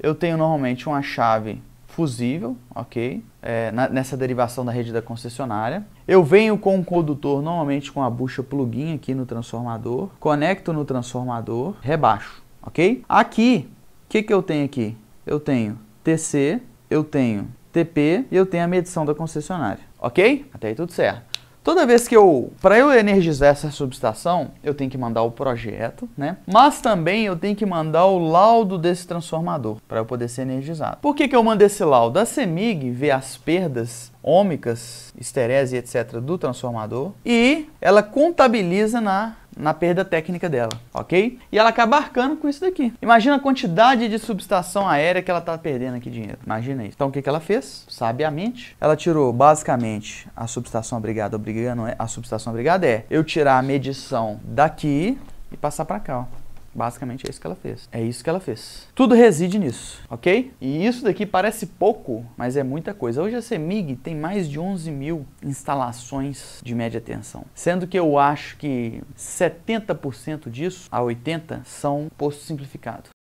eu tenho normalmente uma chave fusível, ok? É, na, nessa derivação da rede da concessionária. Eu venho com um condutor, normalmente com a bucha plug-in aqui no transformador, conecto no transformador, rebaixo, ok? Aqui, o que, que eu tenho aqui? Eu tenho TC, eu tenho TP e eu tenho a medição da concessionária, ok? Até aí tudo certo. Toda vez que eu, para eu energizar essa subestação, eu tenho que mandar o projeto, né? Mas também eu tenho que mandar o laudo desse transformador para eu poder ser energizado. Por que, que eu mando esse laudo? A CEMIG vê as perdas ômicas, esterese, etc. do transformador e ela contabiliza na na perda técnica dela, ok? E ela acaba arcando com isso daqui. Imagina a quantidade de subestação aérea que ela está perdendo aqui de dinheiro. Imagina isso. Então o que, que ela fez? Sabiamente, ela tirou basicamente a subestação obrigada, obrigada, não é? A subestação obrigada é eu tirar a medição daqui e passar para cá, ó. Basicamente é isso que ela fez. É isso que ela fez. Tudo reside nisso, ok? E isso daqui parece pouco, mas é muita coisa. Hoje a CEMIG tem mais de 11 mil instalações de média tensão, sendo que eu acho que 70% disso, a 80%, são postos simplificados.